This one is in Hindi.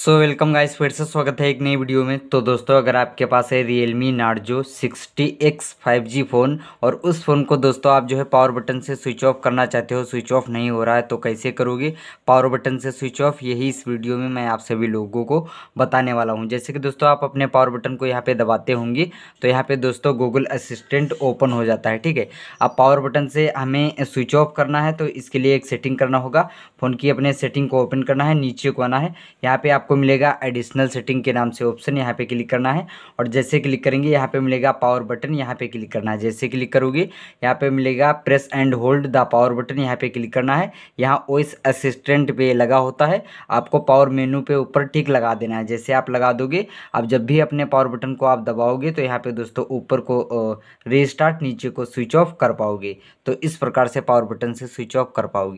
सो वेलकम गाइस फिर से स्वागत है एक नई वीडियो में तो दोस्तों अगर आपके पास है Realme Narzo X five phone और उस फ़ोन को दोस्तों आप जो है पावर बटन से स्विच ऑफ करना चाहते हो स्विच ऑफ नहीं हो रहा है तो कैसे करोगे पावर बटन से स्विच ऑफ यही इस वीडियो में मैं आप सभी लोगों को बताने वाला हूँ जैसे कि दोस्तों आप अपने पावर बटन को यहाँ पर दबाते होंगे तो यहाँ पर दोस्तों गूगल असिस्टेंट ओपन हो जाता है ठीक है अब पावर बटन से हमें स्विच ऑफ करना है तो इसके लिए एक सेटिंग करना होगा फ़ोन की अपने सेटिंग को ओपन करना है नीचे को आना है यहाँ पर आप आपको मिलेगा एडिशनल सेटिंग के नाम से ऑप्शन यहाँ पे क्लिक करना है और जैसे क्लिक करेंगे यहाँ पे मिलेगा पावर बटन यहाँ पे क्लिक करना है जैसे क्लिक करोगे यहाँ पे मिलेगा press and hold the power button यहाँ पे क्लिक करना है यहाँ वॉइस असिस्टेंट पे लगा होता है आपको पावर मेनू पे ऊपर टिक लगा देना है जैसे आप लगा दोगे आप जब भी अपने पावर बटन को आप दबाओगे तो यहाँ पे दोस्तों ऊपर को रिस्टार्ट नीचे को स्विच ऑफ कर पाओगे तो इस प्रकार से पावर बटन से स्विच ऑफ कर पाओगे